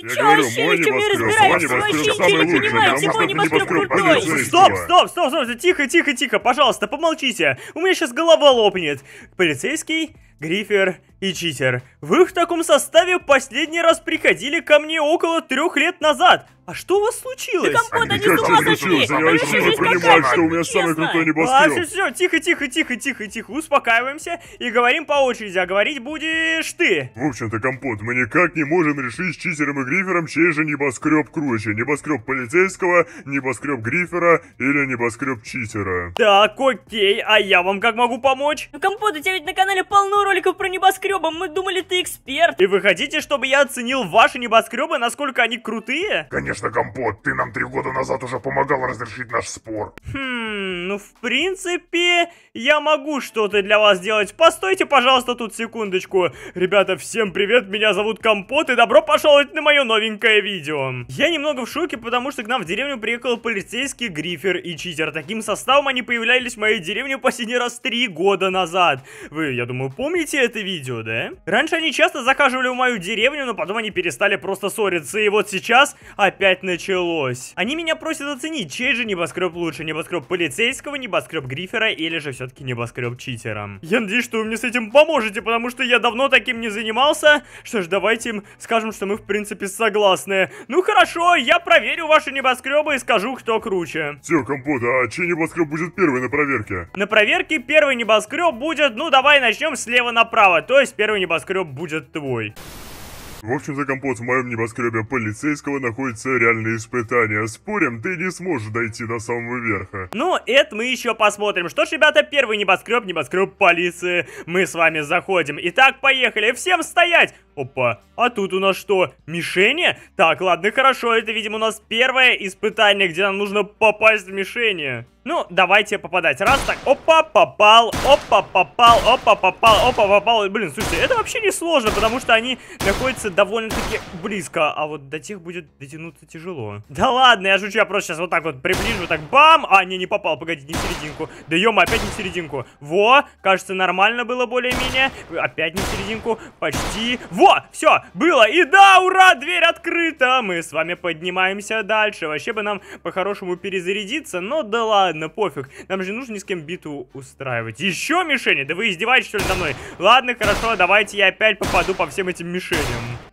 Ты я чё говорю, вообще мой ничего не разбираешься? Вы вообще ничего не понимаете, мой небоскреб крутой! Стоп, стоп, стоп, стоп, тихо, тихо, тихо, пожалуйста, помолчите, у меня сейчас голова лопнет. Полицейский, Грифер и Читер, вы в таком составе последний раз приходили ко мне около трех лет назад, а что у вас случилось? Да компот, они с ума сошли! я вообще не понимаю, что у меня самый крутой небоскреб. А, все, все, тихо, тихо, тихо, тихо, тихо, успокаиваемся и говорим по очереди, а говорить будешь ты. В общем-то, компот, мы никак не можем решить с Чизером и Грифером, чей же небоскреб круче. Небоскреб полицейского, небоскреб Грифера или небоскреб Читера. Так, окей, а я вам как могу помочь? Ну, компот, у тебя ведь на канале полно роликов про небоскребы, мы думали, ты эксперт. И вы хотите, чтобы я оценил ваши небоскребы, насколько они крутые? Конечно Конечно, Компот, ты нам три года назад уже помогал разрешить наш спор. Хм, ну в принципе, я могу что-то для вас сделать. Постойте, пожалуйста, тут секундочку. Ребята, всем привет, меня зовут Компот, и добро пожаловать на мое новенькое видео. Я немного в шоке, потому что к нам в деревню приехал полицейский Грифер и Читер. Таким составом они появлялись в моей деревне последний раз три года назад. Вы, я думаю, помните это видео, да? Раньше они часто захаживали в мою деревню, но потом они перестали просто ссориться, и вот сейчас опять опять началось. Они меня просят оценить, чей же небоскреб лучше, небоскреб полицейского, небоскреб грифера или же все-таки небоскреб читера. Я надеюсь, что вы мне с этим поможете, потому что я давно таким не занимался. Что ж, давайте им скажем, что мы в принципе согласны. Ну хорошо, я проверю ваши небоскребы и скажу, кто круче. Все, компот, а чей небоскреб будет первый на проверке? На проверке первый небоскреб будет, ну давай начнем слева направо, то есть первый небоскреб будет твой. В общем-то, компот, в моем небоскребе полицейского находится реальное испытание. Спорим, ты не сможешь дойти до самого верха. Ну, это мы еще посмотрим. Что ж, ребята, первый небоскреб, небоскреб полиции. Мы с вами заходим. Итак, поехали. Всем стоять! Опа, а тут у нас что, мишени? Так, ладно, хорошо, это, видимо, у нас первое испытание, где нам нужно попасть в мишени. Ну, давайте попадать. Раз, так, опа, попал, опа, попал, опа, попал, опа, попал. Блин, слушайте, это вообще не сложно, потому что они находятся довольно-таки близко, а вот до тех будет дотянуться тяжело. Да ладно, я шучу, я просто сейчас вот так вот приближу, так бам! А, не, не попал, погоди, не серединку. Да ё опять не серединку. Во, кажется, нормально было более-менее. Опять не серединку, почти. Во! Во! Все, было! И да, ура! Дверь открыта! Мы с вами поднимаемся дальше. Вообще бы нам по-хорошему перезарядиться, но да ладно, пофиг. Нам же нужно ни с кем битву устраивать. Еще мишени? Да вы издеваетесь, что ли, надо мной? Ладно, хорошо, давайте я опять попаду по всем этим мишеням.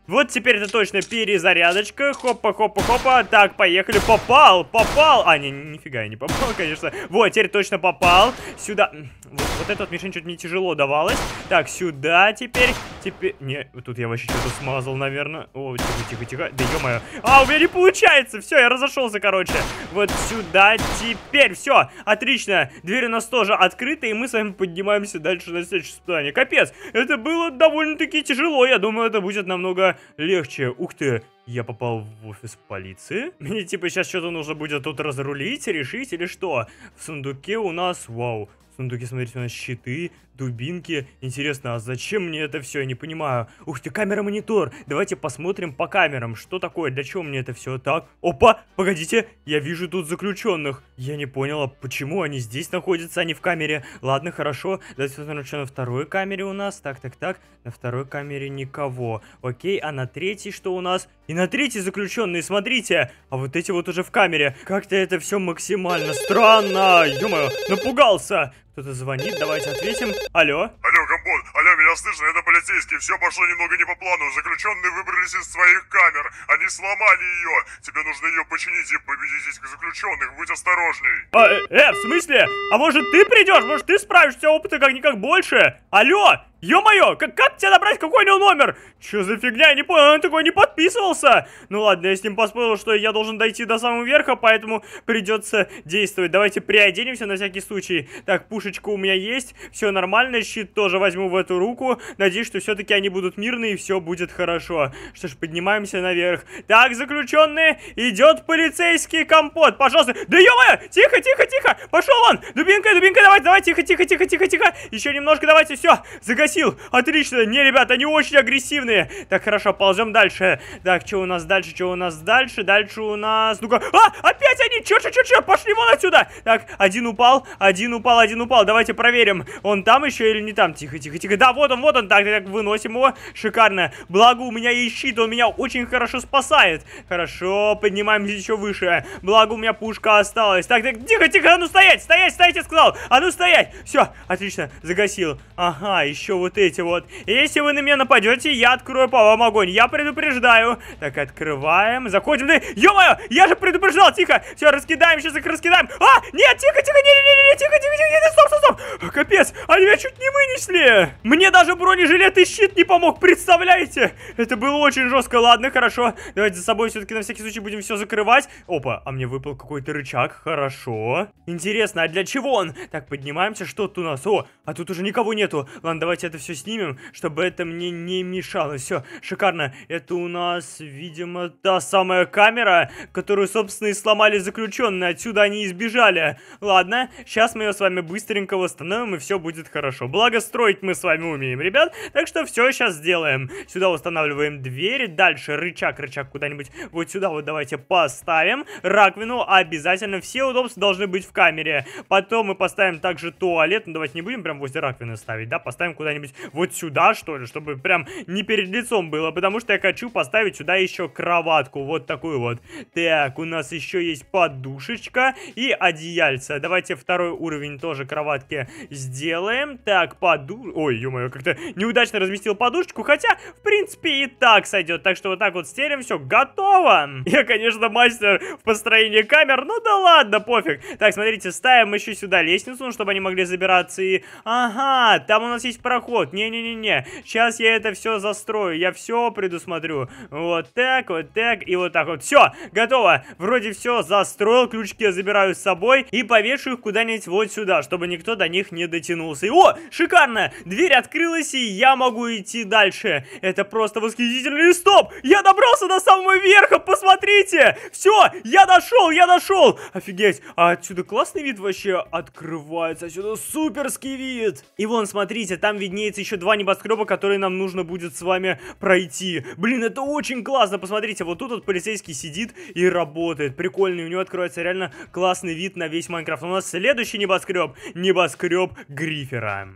Вот теперь это точно перезарядочка. Хопа-хопа-хопа. Так, поехали. Попал, попал. А, не, нифига я не попал, конечно. Вот, теперь точно попал. Сюда. Вот, вот этот мишень чуть не тяжело давалось. Так, сюда теперь. Теперь... Не, тут я вообще что-то смазал, наверное. О, тихо-тихо-тихо. Да ё-моё. А, у меня не получается. Все, я разошелся, короче. Вот сюда теперь. Все, отлично. Дверь у нас тоже открыта, и мы с вами поднимаемся дальше на следующее испытание. Капец, это было довольно-таки тяжело. Я думаю, это будет намного легче. Ух ты, я попал в офис полиции? Мне типа сейчас что-то нужно будет тут разрулить, решить или что? В сундуке у нас, вау, в сундуке, смотрите, у нас щиты, дубинки. Интересно, а зачем мне это все? Я не понимаю. Ух ты, камера-монитор. Давайте посмотрим по камерам. Что такое? Для чего мне это все так? Опа, погодите, я вижу тут заключенных. Я не поняла, почему они здесь находятся, а не в камере. Ладно, хорошо. Давайте посмотрим, что на второй камере у нас. Так, так, так. На второй камере никого. Окей, а на третьей что у нас? И на третий заключенный, смотрите. А вот эти вот уже в камере. Как-то это все максимально странно. Ё-моё, напугался. Кто-то звонит, давайте ответим. Алло? Алло, Компот, алло, меня слышно, это полицейский. Все пошло немного не по плану. Заключенные выбрались из своих камер. Они сломали ее. Тебе нужно ее починить и победить заключенных. Будь осторожней. А, э, э, в смысле? А может ты придешь? Может ты справишься? Опыта как-никак больше? Алло, Ё-моё, как, как тебя набрать, какой у него номер? Чё за фигня, я не понял, он такой не подписывался. Ну ладно, я с ним поспорил, что я должен дойти до самого верха, поэтому придется действовать. Давайте приоденемся на всякий случай. Так, пушечка у меня есть, все нормально, щит тоже возьму в эту руку. Надеюсь, что все-таки они будут мирны и все будет хорошо. Что ж, поднимаемся наверх. Так, заключенные, идет полицейский компот, пожалуйста. Да ё-моё, тихо, тихо, тихо, пошел он. Дубинка, дубинка, давай, давай, тихо, тихо, тихо, тихо, тихо. Еще немножко, давайте, все, загоняем погасил. Отлично. Не, ребята, они очень агрессивные. Так, хорошо, ползем дальше. Так, что у нас дальше, что у нас дальше? Дальше у нас... Ну-ка... А, опять они! Чё, чё, чё, чё? Пошли вон отсюда! Так, один упал, один упал, один упал. Давайте проверим, он там еще или не там. Тихо, тихо, тихо. Да, вот он, вот он. Так, так, выносим его. Шикарно. Благо, у меня есть щит, он меня очень хорошо спасает. Хорошо, поднимаемся еще выше. Благо, у меня пушка осталась. Так, так, тихо, тихо, а ну стоять, стоять, стоять, я сказал. А ну стоять. Все, отлично, загасил. Ага, еще вот эти вот. Если вы на меня нападете, я открою по вам огонь. Я предупреждаю. Так, открываем. Заходим. Ё-моё, я же предупреждал. Тихо. Все, раскидаем. Сейчас их раскидаем. А, нет, тихо, тихо, не, не, не, тихо, тихо, тихо, нет, стоп, стоп, стоп. А, капец, они меня чуть не вынесли. Мне даже бронежилет и щит не помог, представляете? Это было очень жестко. Ладно, хорошо. Давайте за собой все-таки на всякий случай будем все закрывать. Опа, а мне выпал какой-то рычаг. Хорошо. Интересно, а для чего он? Так, поднимаемся. Что тут у нас? О, а тут уже никого нету. Ладно, давайте это все снимем, чтобы это мне не мешало. Все, шикарно. Это у нас, видимо, та самая камера, которую, собственно, и сломали заключенные. Отсюда они избежали. Ладно, сейчас мы ее с вами быстренько восстановим, и все будет хорошо. Благо, строить мы с вами умеем, ребят. Так что все сейчас сделаем. Сюда устанавливаем дверь. Дальше рычаг, рычаг куда-нибудь вот сюда вот давайте поставим. Раковину обязательно. Все удобства должны быть в камере. Потом мы поставим также туалет. Ну, давайте не будем прям возле раковины ставить, да? Поставим куда-нибудь куда-нибудь вот сюда, что ли, чтобы прям не перед лицом было, потому что я хочу поставить сюда еще кроватку, вот такую вот. Так, у нас еще есть подушечка и одеяльца. Давайте второй уровень тоже кроватки сделаем. Так, подуш, Ой, ё-моё, как-то неудачно разместил подушечку, хотя, в принципе, и так сойдет. Так что вот так вот стелим, все, готово. Я, конечно, мастер в построении камер, ну да ладно, пофиг. Так, смотрите, ставим еще сюда лестницу, ну, чтобы они могли забираться и... Ага, там у нас есть проход проход. Не-не-не-не, сейчас я это все застрою, я все предусмотрю. Вот так, вот так и вот так вот. Все, готово. Вроде все застроил, ключики я забираю с собой и повешу их куда-нибудь вот сюда, чтобы никто до них не дотянулся. И, о, шикарно! Дверь открылась, и я могу идти дальше. Это просто восхитительный стоп! Я добрался до самого верха, посмотрите! Все, я дошел, я дошел! Офигеть, а отсюда классный вид вообще открывается, отсюда суперский вид! И вон, смотрите, там виднеется виднеется еще два небоскреба, которые нам нужно будет с вами пройти. Блин, это очень классно, посмотрите, вот тут вот полицейский сидит и работает. Прикольный, у него открывается реально классный вид на весь Майнкрафт. У нас следующий небоскреб, небоскреб Грифера.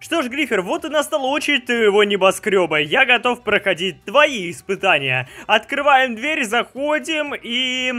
Что ж, Грифер, вот и настала очередь твоего небоскреба. Я готов проходить твои испытания. Открываем дверь, заходим и...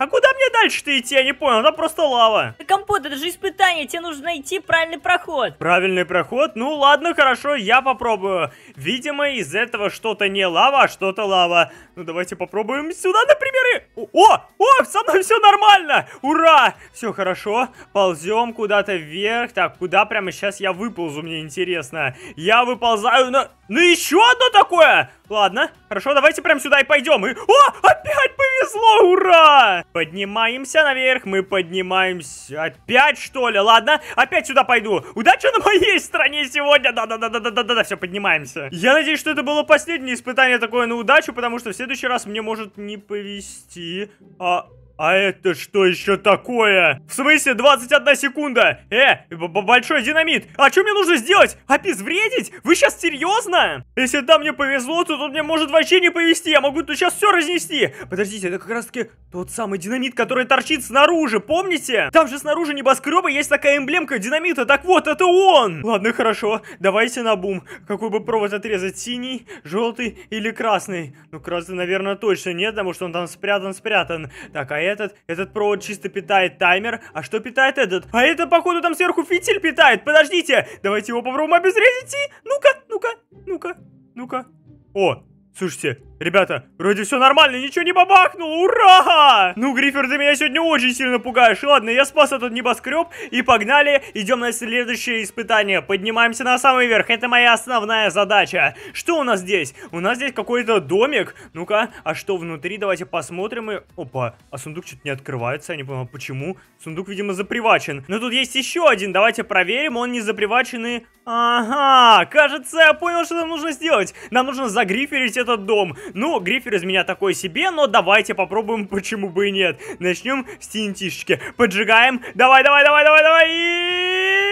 А куда мне дальше-то идти, я не понял, там просто лава. Компот, это же испытание, тебе нужно найти правильный проход. Правильный проход? Ну ладно, хорошо, я попробую. Видимо, из этого что-то не лава, а что-то лава. Ну давайте попробуем сюда, например, и... О, о, со мной все нормально, ура! Все хорошо, ползем куда-то вверх. Так, куда прямо сейчас я выползу, мне интересно. Я выползаю на... на ну, еще одно такое! Ладно, хорошо, давайте прям сюда и пойдем. И... О, опять повезло, ура! Поднимаемся наверх, мы поднимаемся. Опять, что ли? Ладно, опять сюда пойду. Удача на моей стороне сегодня. Да-да-да-да-да-да-да, все, поднимаемся. Я надеюсь, что это было последнее испытание такое на удачу, потому что в следующий раз мне может не повезти. А... А это что еще такое? В смысле 21 секунда? Э, большой динамит, а что мне нужно сделать? Обезвредить? Вы сейчас серьезно? Если там мне повезло, то тут мне может вообще не повезти, я могу тут сейчас все разнести. Подождите, это как раз таки тот самый динамит, который торчит снаружи, помните? Там же снаружи небоскреба есть такая эмблемка динамита, так вот, это он! Ладно, хорошо, давайте на бум. Какой бы провод отрезать, синий, желтый или красный? Ну, красный, наверное, точно нет, потому что он там спрятан-спрятан. Так, а это этот, этот провод чисто питает таймер. А что питает этот? А это, походу, там сверху фитиль питает. Подождите, давайте его попробуем обезрезить и... Ну-ка, ну-ка, ну-ка, ну-ка. О, слушайте, Ребята, вроде все нормально, ничего не бабахнуло, ура! Ну, Грифер, ты меня сегодня очень сильно пугаешь. Ладно, я спас этот небоскреб, и погнали, идем на следующее испытание. Поднимаемся на самый верх, это моя основная задача. Что у нас здесь? У нас здесь какой-то домик. Ну-ка, а что внутри? Давайте посмотрим и... Опа, а сундук что-то не открывается, я не понимаю, почему? Сундук, видимо, запривачен. Но тут есть еще один, давайте проверим, он не запривачен и... Ага, кажется, я понял, что нам нужно сделать. Нам нужно загриферить этот дом. Ну, Грифер из меня такой себе, но давайте попробуем, почему бы и нет. Начнем с tnt Поджигаем. Давай, давай, давай, давай, давай. И...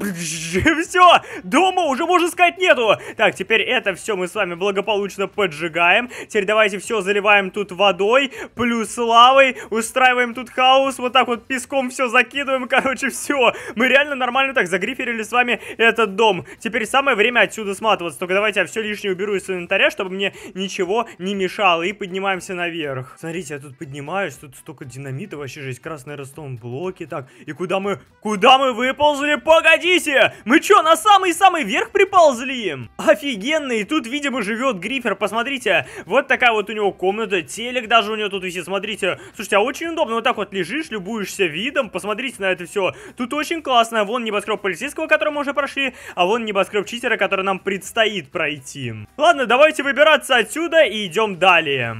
Все, дома уже, можно сказать, нету. Так, теперь это все мы с вами благополучно поджигаем. Теперь давайте все заливаем тут водой, плюс лавой, устраиваем тут хаос, вот так вот песком все закидываем. Короче, все. Мы реально нормально так загриферили с вами этот дом. Теперь самое время отсюда сматываться. Только давайте я все лишнее уберу из инвентаря, чтобы мне ничего не мешало. И поднимаемся наверх. Смотрите, я тут поднимаюсь, тут столько динамита, вообще жесть. Красные растом блоки, так. И куда мы, куда мы выползли? Погоди! погодите! Мы чё, на самый-самый верх приползли? Офигенный! тут, видимо, живет Грифер, посмотрите. Вот такая вот у него комната, телек даже у него тут висит, смотрите. Слушайте, а очень удобно, вот так вот лежишь, любуешься видом, посмотрите на это все. Тут очень классно, вон небоскреб полицейского, который мы уже прошли, а вон небоскреб читера, который нам предстоит пройти. Ладно, давайте выбираться отсюда и идем далее.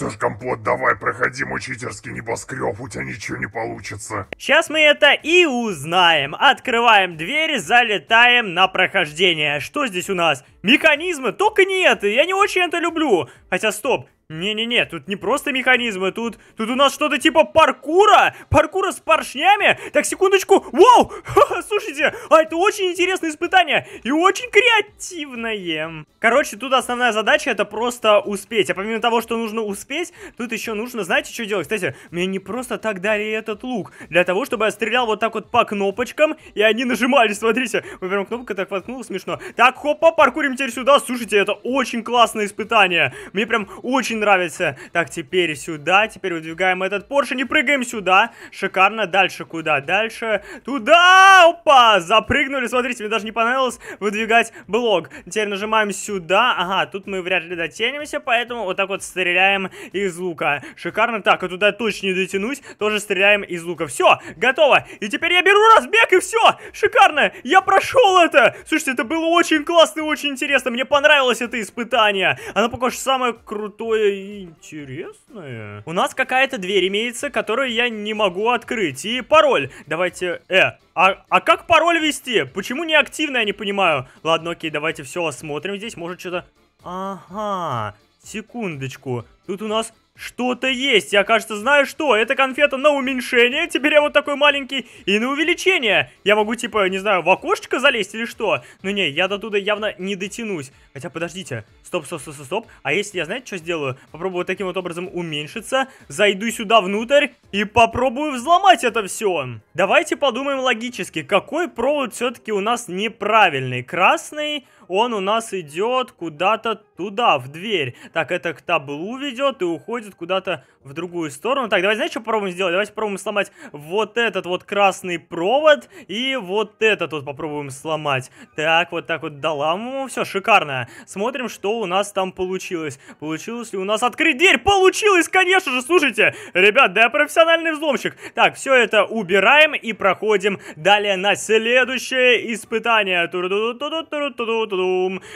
Что ж, Компот, давай, проходи мучительский небоскреб, у тебя ничего не получится. Сейчас мы это и узнаем. Открываем дверь, залетаем на прохождение. Что здесь у нас? Механизмы? Только нет, я не очень это люблю. Хотя, стоп, не-не-не, тут не просто механизмы, тут, тут у нас что-то типа паркура, паркура с поршнями. Так, секундочку, вау, слушайте, а это очень интересное испытание и очень креативное. Короче, тут основная задача это просто успеть, а помимо того, что нужно успеть, тут еще нужно, знаете, что делать? Кстати, мне не просто так дали этот лук, для того, чтобы я стрелял вот так вот по кнопочкам, и они нажимали, смотрите, мы прям кнопка так воткнула, смешно. Так, хопа, паркурим теперь сюда, слушайте, это очень классное испытание, мне прям очень нравится. Так, теперь сюда, теперь выдвигаем этот поршень и прыгаем сюда. Шикарно. Дальше куда? Дальше туда! Опа! Запрыгнули, смотрите, мне даже не понравилось выдвигать блок. Теперь нажимаем сюда. Ага, тут мы вряд ли дотянемся, поэтому вот так вот стреляем из лука. Шикарно. Так, а туда точно не дотянусь, тоже стреляем из лука. Все, готово. И теперь я беру разбег и все. Шикарно. Я прошел это. Слушайте, это было очень классно и очень интересно. Мне понравилось это испытание. Оно, похоже, самое крутое интересное. У нас какая-то дверь имеется, которую я не могу открыть. И пароль. Давайте... Э, а, а как пароль вести? Почему не активно, я не понимаю. Ладно, окей, давайте все осмотрим здесь. Может, что-то... Ага, секундочку. Тут у нас что-то есть. Я, кажется, знаю что. Это конфета на уменьшение. Теперь я вот такой маленький. И на увеличение. Я могу, типа, не знаю, в окошечко залезть или что? Ну не, я до туда явно не дотянусь. Хотя, подождите. Стоп, стоп, стоп, стоп, стоп. А если я, знаете, что сделаю? Попробую таким вот образом уменьшиться. Зайду сюда внутрь и попробую взломать это все. Давайте подумаем логически. Какой провод все-таки у нас неправильный? Красный он у нас идет куда-то туда, в дверь. Так, это к таблу ведет и уходит куда-то в другую сторону. Так, давай знаешь что попробуем сделать? Давайте попробуем сломать вот этот вот красный провод и вот этот вот попробуем сломать. Так, вот так вот доламываем. Все, шикарно. Смотрим, что у нас там получилось. Получилось ли у нас открыть дверь? Получилось, конечно же, слушайте. Ребят, да я профессиональный взломщик. Так, все это убираем и проходим далее на следующее испытание. Ту -ду -ду -ду -ду -ду -ду -ду -ду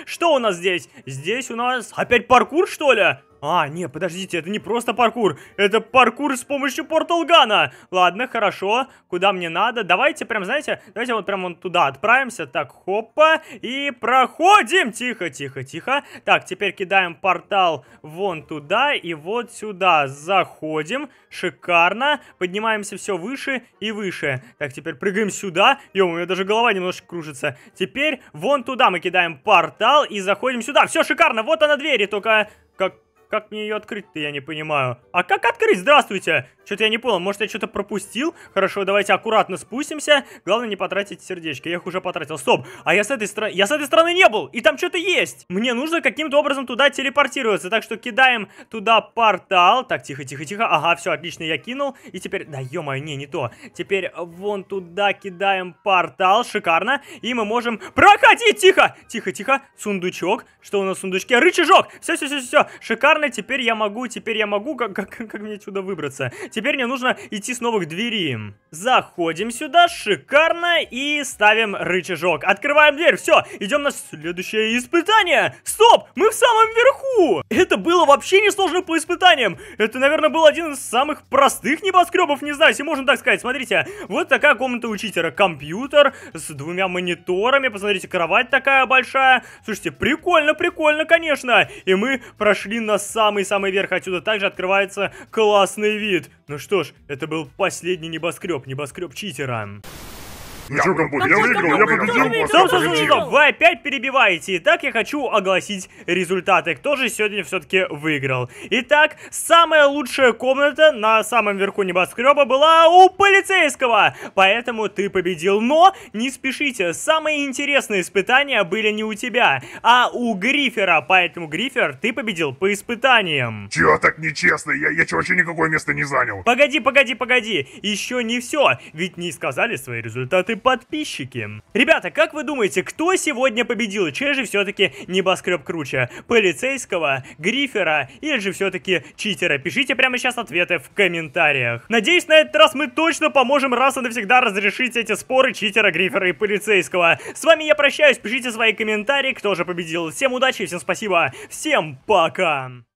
что у нас здесь? Здесь у нас опять паркур, что ли? А, нет, подождите, это не просто паркур. Это паркур с помощью порталгана. Ладно, хорошо. Куда мне надо? Давайте прям, знаете, давайте вот прям вон туда отправимся. Так, хопа. И проходим. Тихо, тихо, тихо. Так, теперь кидаем портал вон туда и вот сюда. Заходим. Шикарно. Поднимаемся все выше и выше. Так, теперь прыгаем сюда. Ё, у меня даже голова немножко кружится. Теперь вон туда мы кидаем портал и заходим сюда. Все шикарно. Вот она двери, только... Как, как мне ее открыть-то, я не понимаю. А как открыть? Здравствуйте! Что-то я не понял, может я что-то пропустил? Хорошо, давайте аккуратно спустимся. Главное не потратить сердечки, я их уже потратил. Стоп, а я с этой стороны... Я с этой стороны не был, и там что-то есть! Мне нужно каким-то образом туда телепортироваться, так что кидаем туда портал. Так, тихо-тихо-тихо, ага, все, отлично, я кинул. И теперь... Да ё-моё, не, не то. Теперь вон туда кидаем портал, шикарно. И мы можем... Проходить! Тихо! Тихо-тихо, сундучок. Что у нас в сундучке? Рычажок! Все-все-все-все, шикарно нормально, теперь я могу, теперь я могу, как, как, как мне чудо выбраться. Теперь мне нужно идти с новых двери. Заходим сюда, шикарно, и ставим рычажок. Открываем дверь, все, идем на следующее испытание. Стоп, мы в самом верху. Это было вообще не сложно по испытаниям. Это, наверное, был один из самых простых небоскребов, не знаю, если можно так сказать. Смотрите, вот такая комната учителя. Компьютер с двумя мониторами, посмотрите, кровать такая большая. Слушайте, прикольно, прикольно, конечно. И мы прошли на самый-самый верх. Отсюда также открывается классный вид. Ну что ж, это был последний небоскреб, небоскреб читера. Ничего, Компот, я выиграл, я победил. вас. стоп, стоп, стоп, вы опять перебиваете. Итак, я хочу огласить результаты. Кто же сегодня все-таки выиграл? Итак, самая лучшая комната на самом верху небоскреба была у полицейского. Поэтому ты победил. Но не спешите, самые интересные испытания были не у тебя, а у Грифера. Поэтому, Грифер, ты победил по испытаниям. Чё так нечестно? Я, я чё, вообще никакое место не занял. Погоди, погоди, погоди. Еще не все. Ведь не сказали свои результаты и подписчики. Ребята, как вы думаете, кто сегодня победил? Чей же все-таки небоскреб круче? Полицейского, Грифера или же все-таки читера? Пишите прямо сейчас ответы в комментариях. Надеюсь, на этот раз мы точно поможем раз и навсегда разрешить эти споры читера, Грифера и полицейского. С вами я прощаюсь, пишите свои комментарии, кто же победил. Всем удачи, всем спасибо, всем пока!